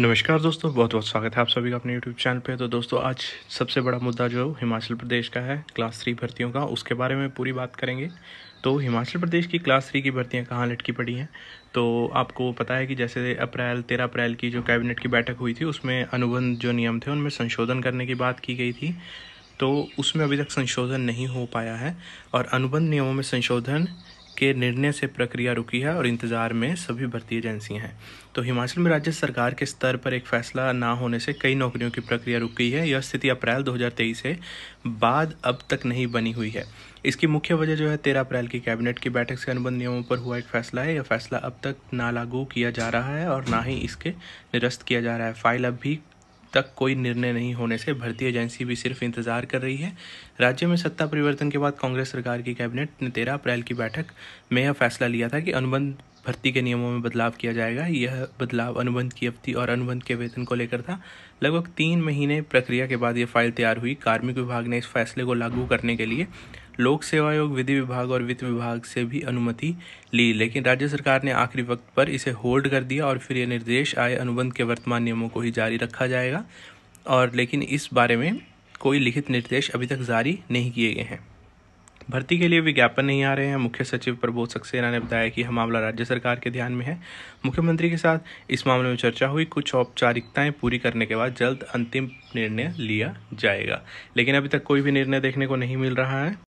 नमस्कार दोस्तों बहुत बहुत स्वागत है आप सभी का अपने यूट्यूब चैनल पे तो दोस्तों आज सबसे बड़ा मुद्दा जो हिमाचल प्रदेश का है क्लास थ्री भर्तियों का उसके बारे में पूरी बात करेंगे तो हिमाचल प्रदेश की क्लास थ्री की भर्तियां कहाँ लटकी पड़ी हैं तो आपको पता है कि जैसे अप्रैल तेरह अप्रैल की जो कैबिनेट की बैठक हुई थी उसमें अनुबंध जो नियम थे उनमें संशोधन करने की बात की गई थी तो उसमें अभी तक संशोधन नहीं हो पाया है और अनुबंध नियमों में संशोधन के निर्णय से प्रक्रिया रुकी है और इंतज़ार में सभी भर्ती एजेंसियां हैं तो हिमाचल में राज्य सरकार के स्तर पर एक फैसला ना होने से कई नौकरियों की प्रक्रिया रुक गई है यह स्थिति अप्रैल 2023 से बाद अब तक नहीं बनी हुई है इसकी मुख्य वजह जो है तेरह अप्रैल की कैबिनेट की बैठक से अनुबंध नियमों पर हुआ एक फैसला है यह फैसला अब तक ना लागू किया जा रहा है और ना ही इसके निरस्त किया जा रहा है फाइल अब भी तक कोई निर्णय नहीं होने से भर्ती एजेंसी भी सिर्फ इंतजार कर रही है राज्य में सत्ता परिवर्तन के बाद कांग्रेस सरकार की कैबिनेट ने तेरह अप्रैल की बैठक में यह फैसला लिया था कि अनुबंध भर्ती के नियमों में बदलाव किया जाएगा यह बदलाव अनुबंध की अवधि और अनुबंध के वेतन को लेकर था लगभग तीन महीने प्रक्रिया के बाद यह फाइल तैयार हुई कार्मिक विभाग ने इस फैसले को लागू करने के लिए लोक सेवा आयोग विधि विभाग और वित्त विभाग से भी अनुमति ली लेकिन राज्य सरकार ने आखिरी वक्त पर इसे होल्ड कर दिया और फिर ये निर्देश आए अनुबंध के वर्तमान नियमों को ही जारी रखा जाएगा और लेकिन इस बारे में कोई लिखित निर्देश अभी तक जारी नहीं किए गए हैं भर्ती के लिए विज्ञापन नहीं आ रहे हैं मुख्य सचिव प्रबोध सक्सेना ने बताया कि यह मामला राज्य सरकार के ध्यान में है मुख्यमंत्री के साथ इस मामले में चर्चा हुई कुछ औपचारिकताएं पूरी करने के बाद जल्द अंतिम निर्णय लिया जाएगा लेकिन अभी तक कोई भी निर्णय देखने को नहीं मिल रहा है